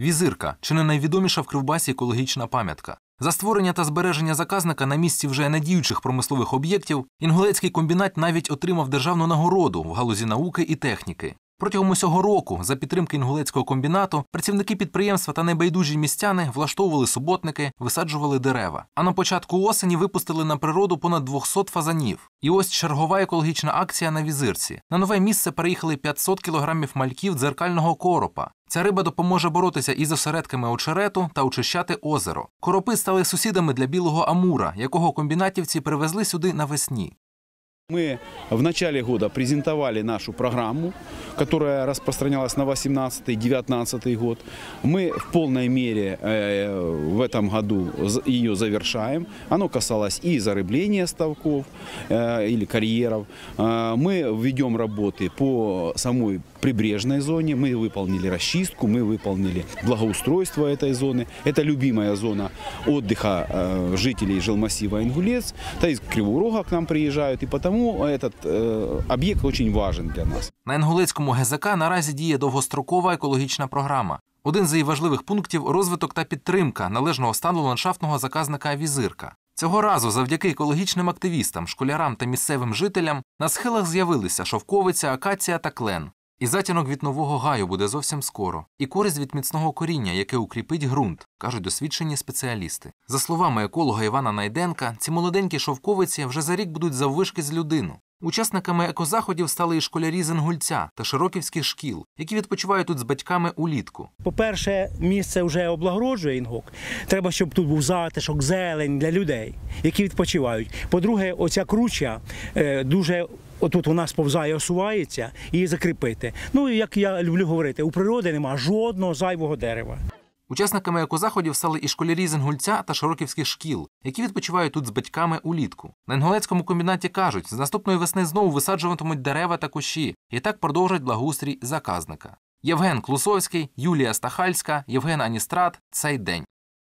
Візирка чи не найвідоміша в Кривбасі екологічна пам'ятка. За створення та збереження заказника на місці вже надіючих промислових об'єктів інгулецький комбінат навіть отримав державну нагороду в галузі науки і техніки. Протягом усього року, за підтримки інгулецького комбінату, працівники підприємства та небайдужі містяни влаштовували суботники, висаджували дерева. А на початку осені випустили на природу понад 200 фазанів. І ось чергова екологічна акція на візирці. На нове місце переїхали 500 кілограмів мальків дзеркального коропа. Ця риба допоможе боротися із осередками очерету та очищати озеро. Коропи стали сусідами для білого амура, якого комбінатівці привезли сюди навесні. Мы в начале года презентовали нашу программу, которая распространялась на 18-19 год. Мы в полной мере э, в этом году ее завершаем. Оно касалось и зарыбления ставков э, или карьеров. Э, мы введем работы по самой прибрежной зоне. Мы выполнили расчистку, мы выполнили благоустройство этой зоны. Это любимая зона отдыха жителей жилмассива Ингулец. Да из Кривого Рога к нам приезжают. И потому Тому этот э, об'єкт дуже важен для нас. На Інгулецькому ГЗК наразі діє довгострокова екологічна програма. Один з її важливих пунктів розвиток та підтримка належного стану ландшафтного заказника візирка. Цього разу, завдяки екологічним активістам, школярам та місцевим жителям, на схилах з'явилися шовковиця, акація та клен. І затінок від нового гаю буде зовсім скоро, і користь від міцного коріння, яке укріпить ґрунт, кажуть досвідчені спеціалісти. За словами еколога Івана Найденка, ці молоденькі шовковиці вже за рік будуть заввишки з людину. Учасниками екозаходів стали і школярі з Інгульця та широківських шкіл, які відпочивають тут з батьками улітку. По-перше, місце вже облагороджує інгок. Треба, щоб тут був затишок, зелень для людей, які відпочивають. По-друге, оця круча е, дуже отут вона повзає осувається і закріпити. Ну і як я люблю говорити, у природи нема жодного зайвого дерева. Учасниками екозаходів стали і школярі з Інгульця та широківських шкіл, які відпочивають тут з батьками улітку. На Інгулецькому комбінаті кажуть, з наступної весни знову висаджуватимуть дерева та кущі і так продовжать благоустрій заказника. Євген Клусовський, Юлія Стахальська, Євген Аністрат. Цей день.